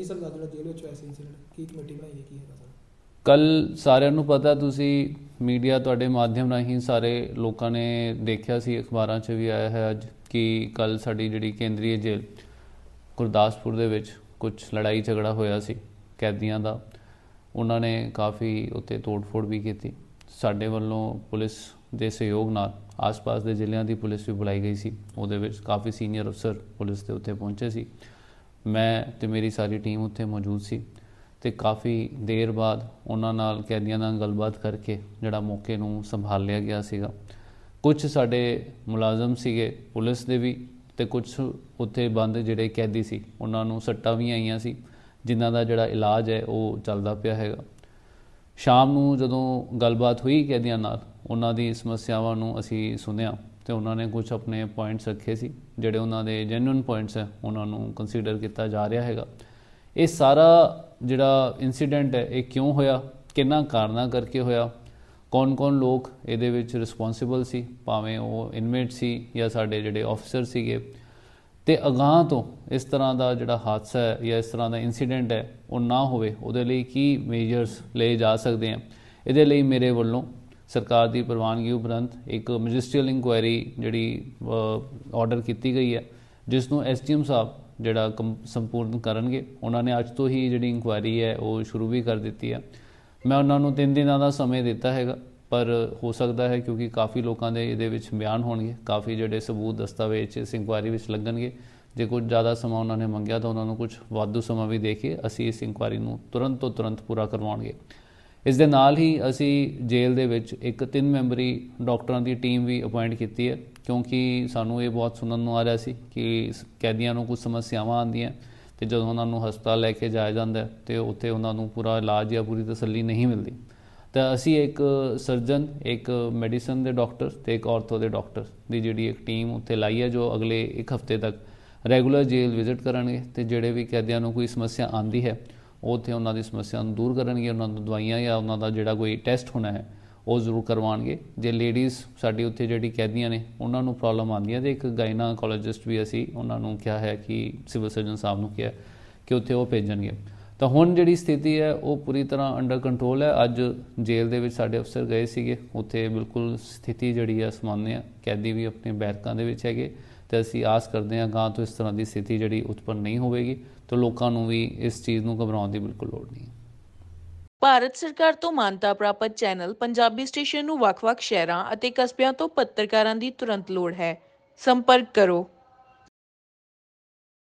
ਇਹੀ ਦਾ ਜੇਲ੍ਹ ਵਿੱਚ ਐਸੇ ਇਨਸੀਡੈਂਟ ਕੀ ਕਮੇਟੀ ਬਣਾਈ ਕੀ ਹੈਗਾ ਸਰ ਕੱਲ ਸਾਰਿਆਂ ਨੂੰ ਪਤਾ ਤੁਸੀਂ ਮੀਡੀਆ ਤੁਹਾਡੇ ਮਾਧਿਅਮ ਰਾਹੀਂ ਸਾਰੇ ਲੋਕਾਂ ਨੇ ਦੇਖਿਆ ਸੀ ਅਖਬਾਰਾਂ 'ਚ ਵੀ ਆਇਆ ਹੈ ਅੱਜ ਕਿ ਕੱਲ ਸਾਡੀ ਜਿਹੜੀ ਕੇਂਦਰੀ ਜੇਲ੍ਹ ਗੁਰਦਾਸਪੁਰ ਦੇ ਵਿੱਚ ਕੁਝ ਲੜਾਈ ਝਗੜਾ ਹੋਇਆ ਸੀ ਕੈਦੀਆਂ ਦਾ ਉਹਨਾਂ ਨੇ ਕਾਫੀ ਉੱਤੇ ਤੋੜਫੋੜ ਵੀ ਕੀਤੀ ਸਾਡੇ ਵੱਲੋਂ ਪੁਲਿਸ ਦੇ ਸਹਿਯੋਗ ਨਾਲ ਆਸ-ਪਾਸ ਦੇ ਜ਼ਿਲ੍ਹਿਆਂ ਦੀ ਪੁਲਿਸ ਵੀ ਬੁਲਾਈ ਗਈ ਸੀ ਉਹਦੇ ਵਿੱਚ ਕਾਫੀ ਸੀਨੀਅਰ ਅਫਸਰ ਪੁਲਿਸ ਦੇ ਉੱਤੇ ਪਹੁੰਚੇ ਸੀ ਮੈਂ ਤੇ ਮੇਰੀ ਸਾਰੀ ਟੀਮ ਉੱਥੇ ਮੌਜੂਦ ਸੀ ਤੇ ਕਾਫੀ ਦੇਰ ਬਾਅਦ ਉਹਨਾਂ ਨਾਲ ਕੈਦੀਆਂ ਨਾਲ ਗੱਲਬਾਤ ਕਰਕੇ ਜਿਹੜਾ ਮੌਕੇ ਨੂੰ ਸੰਭਾਲ ਲਿਆ ਗਿਆ ਸੀਗਾ ਕੁਝ ਸਾਡੇ ਮੁਲਾਜ਼ਮ ਸੀਗੇ ਪੁਲਿਸ ਦੇ ਵੀ ਤੇ ਕੁਝ ਉੱਥੇ ਬੰਦ ਜਿਹੜੇ ਕੈਦੀ ਸੀ ਉਹਨਾਂ ਨੂੰ ਸੱਟਾਂ ਵੀ ਆਈਆਂ ਸੀ ਜਿਨ੍ਹਾਂ ਦਾ ਜਿਹੜਾ ਇਲਾਜ ਹੈ ਉਹ ਚੱਲਦਾ ਪਿਆ ਹੈਗਾ ਸ਼ਾਮ ਨੂੰ ਜਦੋਂ ਗੱਲਬਾਤ ਹੋਈ ਕੈਦੀਆਂ ਨਾਲ ਉਹਨਾਂ ਦੀ ਸਮੱਸਿਆਵਾਂ ਨੂੰ ਅਸੀਂ ਸੁਣਿਆ ਤੇ ਉਹਨਾਂ ਨੇ ਕੁਝ ਆਪਣੇ ਪੁਆਇੰਟਸ ਰੱਖੇ ਸੀ ਜਿਹੜੇ ਉਹਨਾਂ ਦੇ ਜੈਨੂਇਨ ਪੁਆਇੰਟਸ ਹੈ ਉਹਨਾਂ ਨੂੰ ਕੰਸੀਡਰ ਕੀਤਾ ਜਾ ਰਿਹਾ ਹੈਗਾ ਇਹ ਸਾਰਾ ਜਿਹੜਾ ਇਨਸੀਡੈਂਟ ਹੈ ਇਹ ਕਿਉਂ ਹੋਇਆ ਕਿੰਨਾ ਕਾਰਨਾ ਕਰਕੇ ਹੋਇਆ ਕੌਣ-ਕੌਣ ਲੋਕ ਇਹਦੇ ਵਿੱਚ ਰਿਸਪੌਂਸਿਬਲ ਸੀ ਭਾਵੇਂ ਉਹ ਇਨਮੇਟ ਸੀ ਜਾਂ ਸਾਡੇ ਜਿਹੜੇ ਆਫੀਸਰ ਸੀਗੇ ਤੇ ਅਗਾਹ ਤੋਂ ਇਸ ਤਰ੍ਹਾਂ ਦਾ ਜਿਹੜਾ ਹਾਦਸਾ ਹੈ ਜਾਂ ਇਸ ਤਰ੍ਹਾਂ ਦਾ ਇਨਸੀਡੈਂਟ ਹੈ ਉਹ ਨਾ ਹੋਵੇ ਉਹਦੇ ਲਈ ਕੀ ਮੇਜਰਸ ਲਏ ਜਾ ਸਕਦੇ ਆ ਇਹਦੇ ਲਈ ਮੇਰੇ ਵੱਲੋਂ ਸਰਕਾਰ ਦੀ ਪ੍ਰਵਾਨਗੀ ਉਪਰੰਤ ਇੱਕ ਮੈਜਿਸਟਰੀਅਲ ਇਨਕੁਆਇਰੀ ਜਿਹੜੀ ਆਰਡਰ ਕੀਤੀ ਗਈ ਹੈ ਜਿਸ ਨੂੰ ਐਸਟੀਐਮ ਸਾਹਿਬ ਜਿਹੜਾ ਸੰਪੂਰਨ ਕਰਨਗੇ ਉਹਨਾਂ ਨੇ ਅੱਜ ਤੋਂ ਹੀ ਜਿਹੜੀ ਇਨਕੁਆਇਰੀ ਹੈ ਉਹ ਸ਼ੁਰੂ ਵੀ ਕਰ ਦਿੱਤੀ ਹੈ ਮੈਂ ਉਹਨਾਂ ਨੂੰ 3 ਦਿਨਾਂ ਦਾ ਸਮੇਂ ਦਿੱਤਾ ਹੈਗਾ ਪਰ ਹੋ ਸਕਦਾ ਹੈ ਕਿਉਂਕਿ ਕਾਫੀ ਲੋਕਾਂ ਦੇ ਇਹਦੇ ਵਿੱਚ ਬਿਆਨ ਹੋਣਗੇ ਕਾਫੀ ਜਿਹੜੇ ਸਬੂਤ ਦਸਤਾਵੇਜ਼ ਇਸ ਇਨਕੁਆਇਰੀ ਵਿੱਚ ਲੱਗਣਗੇ ਜੇ ਕੁਝ ਜ਼ਿਆਦਾ ਸਮਾਂ ਉਹਨਾਂ ਨੇ ਮੰਗਿਆ ਤਾਂ ਉਹਨਾਂ ਨੂੰ ਕੁਝ ਵਾਧੂ ਸਮਾਂ ਵੀ ਦੇ ਕੇ ਅਸੀਂ ਇਸ ਇਨਕੁਆਇਰੀ ਨੂੰ ਤੁਰੰਤ ਤੋਂ ਤੁਰੰਤ ਪੂਰਾ ਕਰਵਾਉਣਗੇ ਇਸ ਦੇ ਨਾਲ ਹੀ ਅਸੀਂ ਜੇਲ੍ਹ ਦੇ ਵਿੱਚ ਇੱਕ ਤਿੰਨ ਮੈਂਬਰੀ ਡਾਕਟਰਾਂ ਦੀ ਟੀਮ ਵੀ ਅਪਾਇੰਟ ਕੀਤੀ ਹੈ ਕਿਉਂਕਿ ਸਾਨੂੰ ਇਹ ਬਹੁਤ ਸੁਣਨ ਨੂੰ ਆ ਰਿਹਾ ਸੀ ਕਿ ਕੈਦੀਆਂ ਨੂੰ ਕੁਝ ਸਮੱਸਿਆਵਾਂ ਆਉਂਦੀਆਂ ਤੇ ਜਦੋਂ ਉਹਨਾਂ ਨੂੰ ਹਸਪਤਾਲ ਲੈ ਕੇ ਜਾਇਆ ਜਾਂਦਾ ਤੇ ਉੱਥੇ ਉਹਨਾਂ ਨੂੰ ਪੂਰਾ ਇਲਾਜ ਜਾਂ ਪੂਰੀ ਤਸੱਲੀ ਨਹੀਂ ਮਿਲਦੀ ਤਾਂ ਅਸੀਂ ਇੱਕ ਸਰਜਨ ਇੱਕ ਮੈਡੀਸਨ ਦੇ ਡਾਕਟਰ ਤੇ ਇੱਕ ਆਰਥੋ ਦੇ ਡਾਕਟਰ ਦੀ ਜਿਹੜੀ ਇੱਕ ਟੀਮ ਉੱਥੇ ਲਾਈ ਹੈ ਜੋ ਅਗਲੇ ਇੱਕ ਹਫਤੇ ਤੱਕ ਰੈਗੂਲਰ ਜੇਲ੍ਹ ਵਿਜ਼ਿਟ ਕਰਨਗੇ ਤੇ ਜਿਹੜੇ ਵੀ ਕੈਦੀਆਂ ਨੂੰ ਕੋਈ ਸਮੱਸਿਆ ਆਉਂਦੀ ਹੈ ਉਥੇ ਉੱਥੇ ਉਹਨਾਂ ਦੀ ਸਮੱਸਿਆ ਨੂੰ ਦੂਰ ਕਰਨਗੇ ਉਹਨਾਂ ਨੂੰ ਦਵਾਈਆਂ ਜਾਂ ਉਹਨਾਂ ਦਾ ਜਿਹੜਾ ਕੋਈ ਟੈਸਟ ਹੋਣਾ ਹੈ ਉਹ ਜ਼ਰੂਰ ਕਰਵਾਣਗੇ ਜੇ ਲੇਡੀਜ਼ ਸਾਡੀ ਉੱਥੇ ਜਿਹੜੀ ਕੈਦੀਆਂ ਨੇ ਉਹਨਾਂ ਨੂੰ ਪ੍ਰੋਬਲਮ ਆਉਂਦੀ ਹੈ ਤੇ ਇੱਕ ਗਾਇਨਾਕੋਲੋਜਿਸਟ ਵੀ ਅਸੀਂ ਉਹਨਾਂ ਨੂੰ ਕਿਹਾ ਹੈ ਕਿ ਸਿਵਲ ਸਰਜਨ ਸਾਹਿਬ ਨੂੰ ਕਿਹਾ ਕਿ ਉੱਥੇ ਉਹ ਭੇਜਣਗੇ ਤਾਂ ਹੁਣ ਜਿਹੜੀ ਸਥਿਤੀ ਹੈ ਉਹ ਪੂਰੀ ਤਰ੍ਹਾਂ ਅੰਡਰ ਕੰਟਰੋਲ ਹੈ ਅੱਜ ਜੇਲ੍ਹ ਦੇ ਵਿੱਚ ਸਾਡੇ ਅਫਸਰ ਗਏ ਸੀਗੇ ਉੱਥੇ ਬਿਲਕੁਲ ਸਥਿਤੀ ਜਿਹੜੀ ਹੈ ਸਮਾਨਿਆ ਕੈਦੀ ਵੀ ਆਪਣੇ ਬੈਰਕਾਂ ਦੇ ਵਿੱਚ ਹੈਗੇ ਤੇ ਅਸੀਂ ਆਸ ਕਰਦੇ ਹਾਂ ਗਾਂ ਤੋਂ ਇਸ ਤਰ੍ਹਾਂ ਦੀ ਸਥਿਤੀ ਜਿਹੜੀ ਉਤਪੰਨ ਨਹੀਂ ਹੋਵੇਗੀ ਤੇ ਲੋਕਾਂ ਨੂੰ ਵੀ ਇਸ ਚੀਜ਼ ਨੂੰ ਘਬਰਾਉਣ ਦੀ ਬਿਲਕੁਲ ਲੋੜ ਨਹੀਂ ਭਾਰਤ ਸਰਕਾਰ ਤੋਂ ਮਾਨਤਾ ਪ੍ਰਾਪਤ ਚੈਨਲ ਪੰਜਾਬੀ ਸਟੇਸ਼ਨ ਨੂੰ ਵੱਖ-ਵੱਖ ਸ਼ਹਿਰਾਂ ਅਤੇ ਕਸਬਿਆਂ ਤੋਂ ਪੱਤਰਕਾਰਾਂ ਦੀ ਤੁਰੰਤ ਲੋੜ ਹੈ ਸੰਪਰਕ ਕਰੋ